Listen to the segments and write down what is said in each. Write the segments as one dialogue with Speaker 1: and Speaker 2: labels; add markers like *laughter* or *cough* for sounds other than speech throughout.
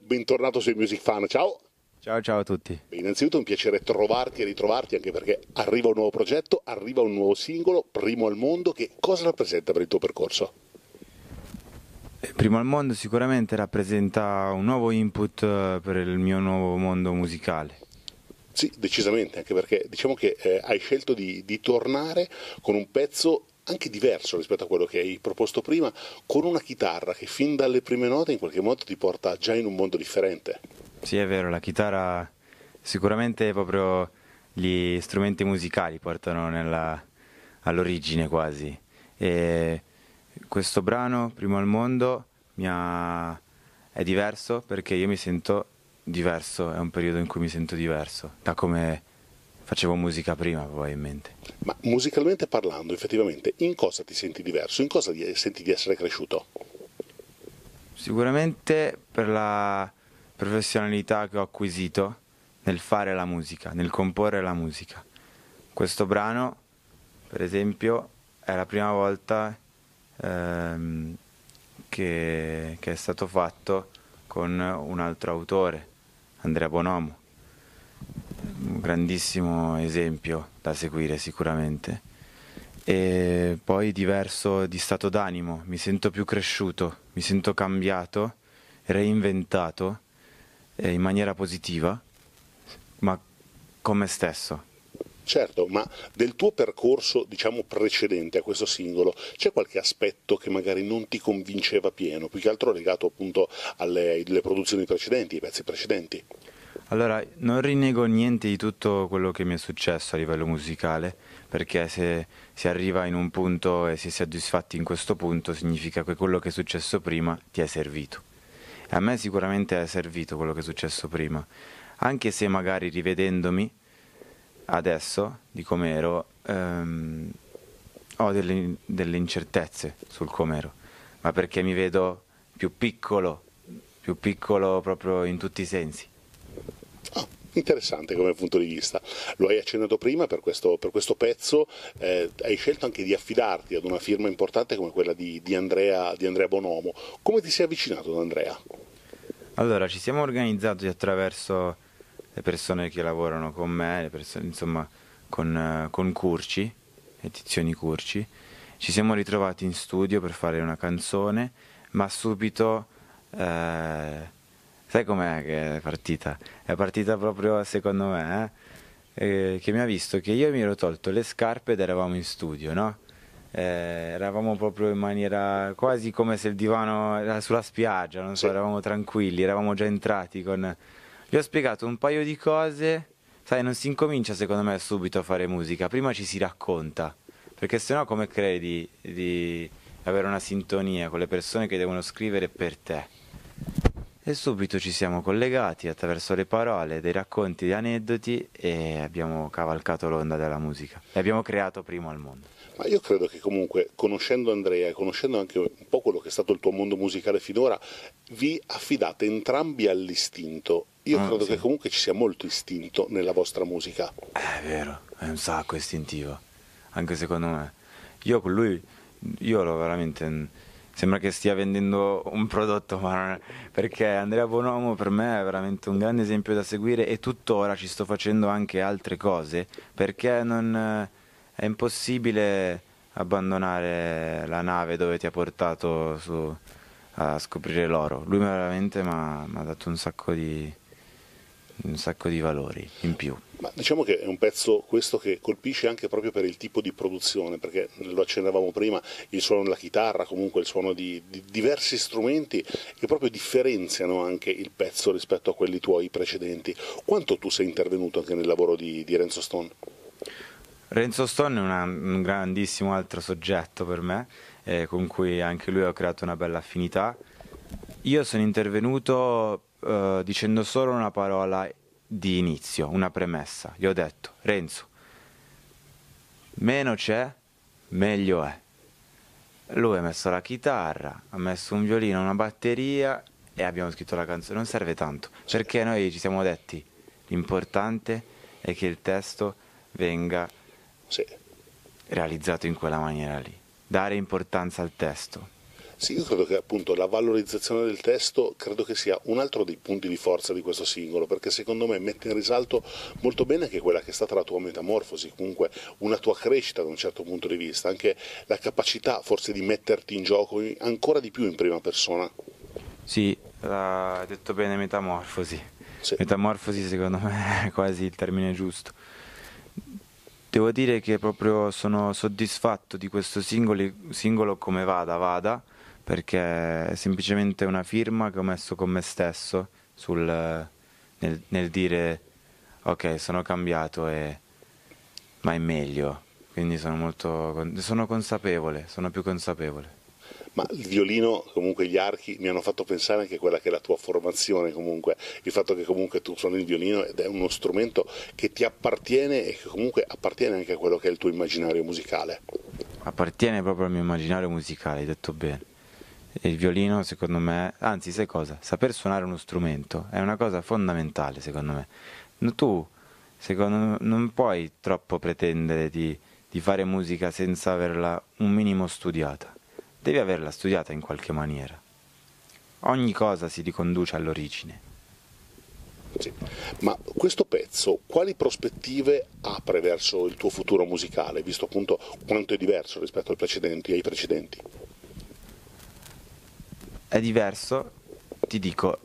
Speaker 1: bentornato su Music Fan, ciao!
Speaker 2: Ciao ciao a tutti.
Speaker 1: Beh, innanzitutto è un piacere trovarti e ritrovarti anche perché arriva un nuovo progetto, arriva un nuovo singolo, primo al mondo, che cosa rappresenta per il tuo percorso?
Speaker 2: Eh, primo al mondo sicuramente rappresenta un nuovo input eh, per il mio nuovo mondo musicale.
Speaker 1: Sì, decisamente, anche perché diciamo che eh, hai scelto di, di tornare con un pezzo anche diverso rispetto a quello che hai proposto prima, con una chitarra che fin dalle prime note in qualche modo ti porta già in un mondo differente.
Speaker 2: Sì, è vero, la chitarra sicuramente proprio gli strumenti musicali portano nella, all'origine quasi. E questo brano, Primo al Mondo, ha, è diverso perché io mi sento diverso, è un periodo in cui mi sento diverso da come facevo musica prima probabilmente.
Speaker 1: Ma musicalmente parlando, effettivamente, in cosa ti senti diverso? In cosa eh, senti di essere cresciuto?
Speaker 2: Sicuramente per la professionalità che ho acquisito nel fare la musica, nel comporre la musica. Questo brano, per esempio, è la prima volta ehm, che, che è stato fatto con un altro autore, Andrea Bonomo un grandissimo esempio da seguire sicuramente. E poi diverso di stato d'animo, mi sento più cresciuto, mi sento cambiato, reinventato eh, in maniera positiva, ma con me stesso.
Speaker 1: Certo, ma del tuo percorso, diciamo, precedente a questo singolo, c'è qualche aspetto che magari non ti convinceva pieno, più che altro legato appunto alle, alle produzioni precedenti, ai pezzi precedenti?
Speaker 2: Allora, non rinego niente di tutto quello che mi è successo a livello musicale, perché se si arriva in un punto e si è soddisfatti in questo punto, significa che quello che è successo prima ti è servito. E a me sicuramente è servito quello che è successo prima, anche se magari rivedendomi adesso di come ero, ehm, ho delle, delle incertezze sul come ero, ma perché mi vedo più piccolo,
Speaker 1: più piccolo proprio in tutti i sensi interessante come punto di vista. Lo hai accennato prima per questo, per questo pezzo, eh, hai scelto anche di affidarti ad una firma importante come quella di, di, Andrea, di Andrea Bonomo. Come ti sei avvicinato ad Andrea?
Speaker 2: Allora, ci siamo organizzati attraverso le persone che lavorano con me, persone, insomma, con, con Curci, Edizioni Curci. Ci siamo ritrovati in studio per fare una canzone, ma subito eh, Sai com'è che è partita? È partita proprio secondo me, eh? Eh, che mi ha visto che io mi ero tolto le scarpe ed eravamo in studio, no? Eh, eravamo proprio in maniera quasi come se il divano era sulla spiaggia, non so, sì. eravamo tranquilli, eravamo già entrati con... Gli ho spiegato un paio di cose, sai, non si incomincia secondo me subito a fare musica, prima ci si racconta, perché sennò come credi di avere una sintonia con le persone che devono scrivere per te? E subito ci siamo collegati attraverso le parole, dei racconti, di aneddoti e abbiamo cavalcato l'onda della musica e abbiamo creato primo al mondo.
Speaker 1: Ma io credo che comunque, conoscendo Andrea e conoscendo anche un po' quello che è stato il tuo mondo musicale finora, vi affidate entrambi all'istinto. Io ah, credo sì. che comunque ci sia molto istinto nella vostra musica. Eh, è vero,
Speaker 2: è un sacco istintivo, anche secondo me. Io con lui, io l'ho veramente sembra che stia vendendo un prodotto, ma non è, perché Andrea Bonomo per me è veramente un grande esempio da seguire e tuttora ci sto facendo anche altre cose perché non, eh, è impossibile abbandonare la nave dove ti ha portato su, a scoprire l'oro. Lui veramente mi ha dato un sacco di, un sacco di valori in più.
Speaker 1: Ma diciamo che è un pezzo questo che colpisce anche proprio per il tipo di produzione, perché lo accennavamo prima, il suono della chitarra, comunque il suono di, di diversi strumenti che proprio differenziano anche il pezzo rispetto a quelli tuoi precedenti. Quanto tu sei intervenuto anche nel lavoro di, di Renzo Stone?
Speaker 2: Renzo Stone è una, un grandissimo altro soggetto per me, eh, con cui anche lui ho creato una bella affinità. Io sono intervenuto eh, dicendo solo una parola di inizio, una premessa. Gli ho detto, Renzo, meno c'è, meglio è. Lui ha messo la chitarra, ha messo un violino, una batteria e abbiamo scritto la canzone. Non serve tanto, perché noi ci siamo detti, l'importante è che il testo venga sì. realizzato in quella maniera lì. Dare importanza al testo.
Speaker 1: Sì, io credo che appunto la valorizzazione del testo credo che sia un altro dei punti di forza di questo singolo, perché secondo me mette in risalto molto bene anche quella che è stata la tua metamorfosi, comunque una tua crescita da un certo punto di vista, anche la capacità forse di metterti in gioco ancora di più in prima persona. Sì, hai detto bene metamorfosi.
Speaker 2: Sì. Metamorfosi secondo me è quasi il termine giusto. Devo dire che proprio sono soddisfatto di questo singolo, singolo come vada, vada perché è semplicemente una firma che ho messo con me stesso sul, nel, nel, dire ok sono cambiato e, ma è meglio quindi sono molto sono consapevole sono più consapevole
Speaker 1: ma il violino, comunque gli archi, mi hanno fatto pensare anche a quella che è la tua formazione comunque, il fatto che comunque tu suoni il violino ed è uno strumento che ti appartiene e che comunque appartiene anche a quello che è il tuo immaginario musicale.
Speaker 2: Appartiene proprio al mio immaginario musicale, hai detto bene il violino secondo me, anzi sai cosa? Saper suonare uno strumento è una cosa fondamentale secondo me. tu secondo, me, non puoi troppo pretendere di, di fare musica senza averla un minimo studiata. Devi averla studiata in qualche maniera. Ogni cosa si riconduce all'origine.
Speaker 1: Sì. Ma questo pezzo quali prospettive apre verso il tuo futuro musicale, visto appunto quanto è diverso rispetto ai precedenti? Ai precedenti?
Speaker 2: è diverso, ti dico,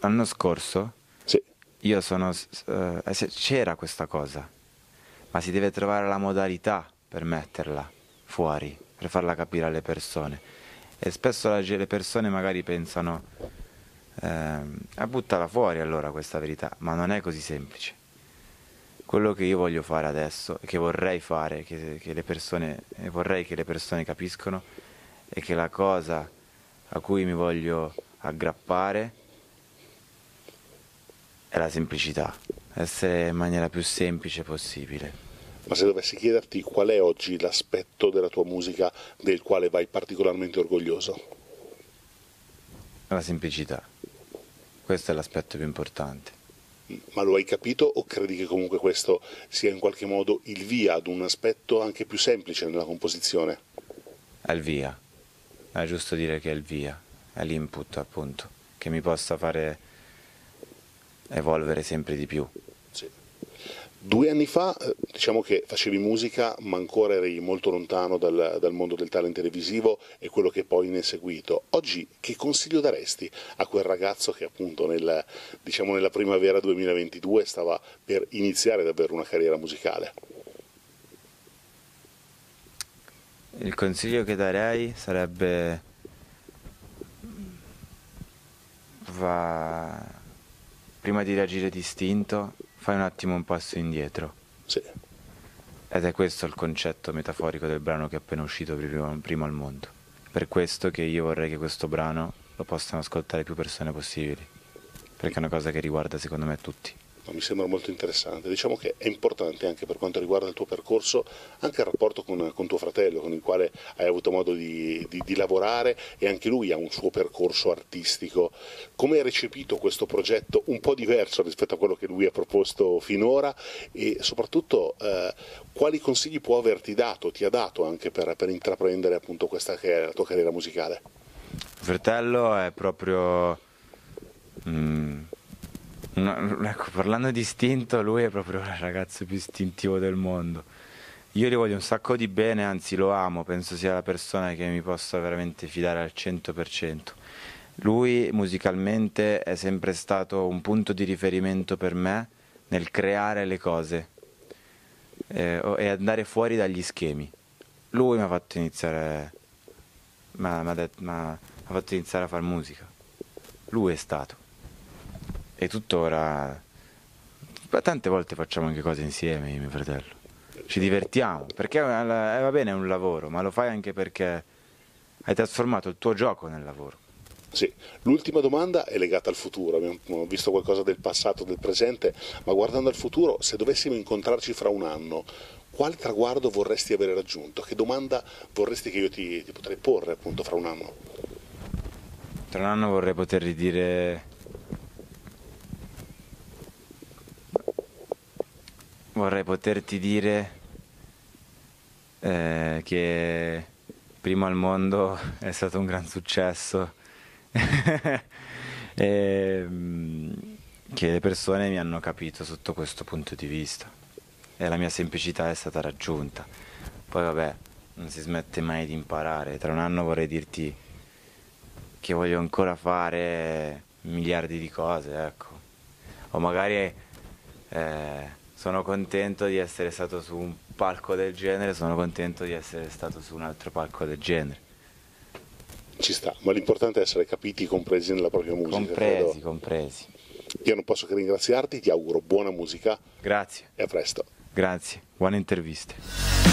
Speaker 2: l'anno scorso sì. io sono... Eh, c'era questa cosa, ma si deve trovare la modalità per metterla fuori, per farla capire alle persone. E spesso la, le persone magari pensano, eh, buttala fuori allora questa verità, ma non è così semplice. Quello che io voglio fare adesso, che vorrei fare, che, che le persone, vorrei che le persone capiscono, è che la cosa a cui mi voglio
Speaker 1: aggrappare
Speaker 2: è la semplicità, essere in maniera più semplice possibile.
Speaker 1: Ma se dovessi chiederti qual è oggi l'aspetto della tua musica del quale vai particolarmente orgoglioso?
Speaker 2: La semplicità, questo è l'aspetto più importante.
Speaker 1: Ma lo hai capito o credi che comunque questo sia in qualche modo il via ad un aspetto anche più semplice nella composizione?
Speaker 2: Al via è giusto dire che è il via, è l'input appunto, che mi possa fare evolvere sempre di più. Sì.
Speaker 1: Due anni fa eh, diciamo che facevi musica ma ancora eri molto lontano dal, dal, mondo del talent televisivo e quello che poi ne è seguito. Oggi che consiglio daresti a quel ragazzo che appunto nel, diciamo nella primavera 2022 stava per iniziare davvero una carriera musicale?
Speaker 2: il consiglio che darei sarebbe va prima di reagire distinto fai un attimo un passo indietro sì. ed è questo il concetto metaforico del brano che è appena uscito prima, prima al mondo per questo che io vorrei che questo brano lo possano ascoltare più persone possibili perché è una cosa che riguarda secondo me tutti
Speaker 1: ma mi sembra molto interessante. Diciamo che è importante anche per quanto riguarda il tuo percorso, anche il rapporto con, con tuo fratello, con il quale hai avuto modo di, di, di, lavorare e anche lui ha un suo percorso artistico. Come hai recepito questo progetto un po' diverso rispetto a quello che lui ha proposto finora e soprattutto eh, quali consigli può averti dato, ti ha dato anche per, per intraprendere appunto questa che è la tua carriera musicale?
Speaker 2: fratello è proprio... Mm No, ecco, parlando di istinto, lui è proprio il ragazzo più istintivo del mondo. Io gli voglio un sacco di bene, anzi lo amo, penso sia la persona che mi possa veramente fidare al 100%. Lui musicalmente è sempre stato un punto di riferimento per me nel creare le cose eh, e andare fuori dagli schemi. Lui mi ha fatto iniziare, mi ha, mi ha, detto, mi ha fatto iniziare a fare musica. Lui è stato e tuttora tante volte facciamo anche cose insieme mio fratello ci divertiamo perché eh, va bene è un lavoro ma lo fai anche perché hai trasformato il tuo gioco nel lavoro
Speaker 1: sì, l'ultima domanda è legata al futuro, abbiamo visto qualcosa del passato, del presente, ma guardando al futuro, se dovessimo incontrarci fra un anno, quale traguardo vorresti avere raggiunto? Che domanda vorresti che io ti, ti potrei porre appunto fra un anno?
Speaker 2: Tra un anno vorrei poter ridire vorrei poterti dire eh, che Primo al mondo è stato un gran successo *laughs* e ehm, che le persone mi hanno capito sotto questo punto di vista e la mia semplicità è stata raggiunta. Poi vabbè, non si smette mai di imparare, tra un anno vorrei dirti che voglio ancora fare miliardi di cose, ecco. O magari eh, sono contento di essere stato su un palco del genere, sono contento di essere stato su un altro
Speaker 1: palco del genere. Ci sta, ma l'importante è essere capiti, compresi nella propria musica. Compresi, credo. compresi. Io non posso che ringraziarti, ti auguro buona musica. Grazie. E a presto.
Speaker 2: Grazie, buone interviste.